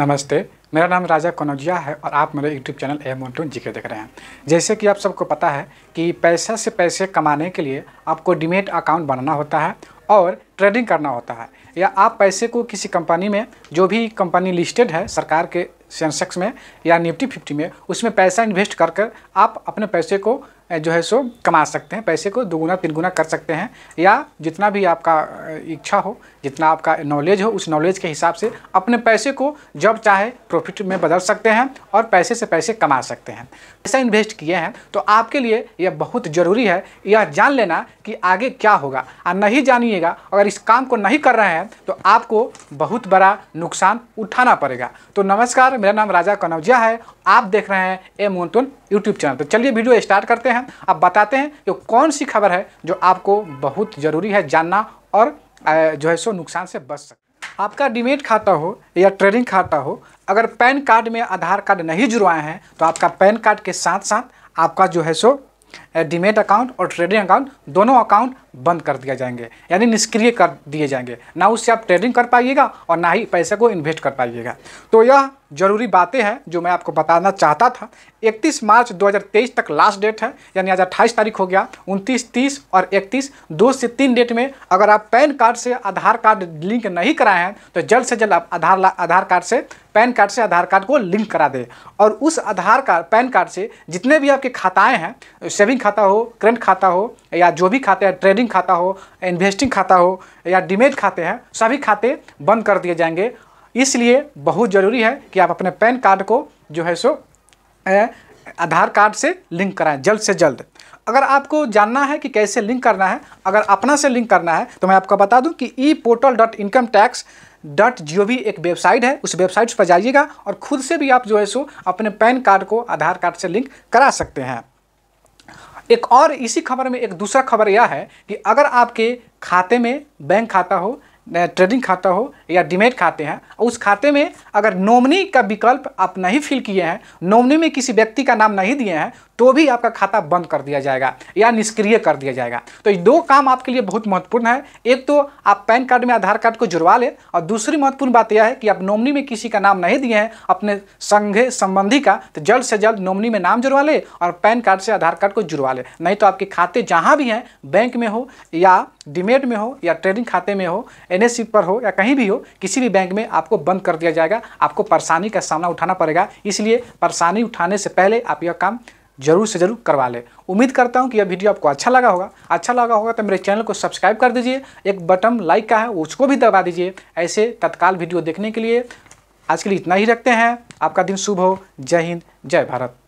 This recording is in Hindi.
नमस्ते मेरा नाम राजा कनौजिया है और आप मेरे YouTube channel M one two G के देख रहे हैं जैसे कि आप सबको पता है कि पैसा से पैसे कमाने के लिए आपको डिमेट अकाउंट बनाना होता है और ट्रेडिंग करना होता है या आप पैसे को किसी कंपनी में जो भी कंपनी लिस्टेड है सरकार के सेंसेक्स में या निफ्टी फिफ्टी में उसमें पैसा इन्वेस्ट कर कर आप अपने पैसे को जो है सो कमा सकते हैं पैसे को दोगुना तीन गुना कर सकते हैं या जितना भी आपका इच्छा हो जितना आपका नॉलेज हो उस नॉलेज के हिसाब से अपने पैसे को जब चाहे प्रॉफिट में बदल सकते हैं और पैसे से पैसे कमा सकते हैं पैसा इन्वेस्ट किए हैं तो आपके लिए यह बहुत ज़रूरी है यह जान लेना कि आगे क्या होगा और नहीं जानिएगा अगर इस काम को नहीं कर रहे हैं तो आपको बहुत बड़ा नुकसान उठाना पड़ेगा तो नमस्कार मेरा नाम राजा कनौजिया है आप देख रहे हैं ए मोनतुन यूट्यूब चैनल तो चलिए वीडियो स्टार्ट करते हैं हैं अब बताते हैं कि कौन सी खबर है जो आपको बहुत ज़रूरी है जानना और जो है सो नुकसान से बच सके आपका डिमेट खाता हो या ट्रेडिंग खाता हो अगर पैन कार्ड में आधार कार्ड नहीं जुड़वाए हैं तो आपका पैन कार्ड के साथ साथ आपका जो है सो डिमेट अकाउंट और ट्रेडिंग अकाउंट दोनों अकाउंट बंद कर दिया जाएंगे यानी निष्क्रिय कर दिए जाएंगे ना उससे आप ट्रेडिंग कर पाइएगा और ना ही पैसे को इन्वेस्ट कर पाइएगा तो यह जरूरी बातें हैं जो मैं आपको बताना चाहता था 31 मार्च 2023 तक लास्ट डेट है यानी आज अट्ठाईस तारीख हो गया 29, 30 और 31 दो से तीन डेट में अगर आप पैन कार्ड से आधार कार्ड लिंक नहीं कराए हैं तो जल्द से जल्द आप आधार आधार कार्ड से पैन कार्ड से आधार कार्ड को लिंक करा दें और उस आधार कार्ड पैन कार्ड से जितने भी आपके खाताएँ हैं सेविंग खाता हो करेंट खाता हो या जो भी खाते हैं ट्रेडिंग खाता हो इन्वेस्टिंग खाता हो या डिमेट खाते हैं सभी खाते बंद कर दिए जाएंगे इसलिए बहुत ज़रूरी है कि आप अपने पैन कार्ड को जो है सो आधार कार्ड से लिंक कराएं जल्द से जल्द अगर आपको जानना है कि कैसे लिंक करना है अगर अपना से लिंक करना है तो मैं आपको बता दूं कि e portal dot income tax dot G O V एक वेबसाइट है उस वेबसाइट पर जाइएगा और खुद से भी आप जो है सो अपने पैन कार्ड को आधार कार्ड से लिंक करा सकते हैं एक और इसी खबर में एक दूसरा खबर यह है कि अगर आपके खाते में बैंक खाता हो ट्रेडिंग खाता हो या डिमेट खाते हैं उस खाते में अगर नॉमनी का विकल्प आप नहीं फिल किए हैं नॉमनी में किसी व्यक्ति का नाम नहीं दिए हैं तो भी आपका खाता बंद कर दिया जाएगा या निष्क्रिय कर दिया जाएगा तो ये दो काम आपके लिए बहुत महत्वपूर्ण है एक तो आप पैन कार्ड में आधार कार्ड को जुड़वा लें और दूसरी महत्वपूर्ण बात यह है कि आप नॉमनी में किसी का नाम नहीं दिए हैं अपने संघे संबंधी का तो जल्द से जल्द नॉमनी में नाम जुड़वा लें और पैन कार्ड से आधार कार्ड को जुड़वा लें नहीं तो आपके खाते जहाँ भी हैं बैंक में हो या डिमेट में हो या ट्रेडिंग खाते में हो एन पर हो या कहीं भी हो किसी भी बैंक में आपको बंद कर दिया जाएगा आपको परेशानी का सामना उठाना पड़ेगा इसलिए परेशानी उठाने से पहले आप यह काम जरूर से जरूर करवा लें उम्मीद करता हूँ कि यह वीडियो आपको अच्छा लगा होगा अच्छा लगा होगा तो मेरे चैनल को सब्सक्राइब कर दीजिए एक बटन लाइक का है उसको भी दबा दीजिए ऐसे तत्काल वीडियो देखने के लिए आज के लिए इतना ही रखते हैं आपका दिन शुभ हो जय हिंद जय भारत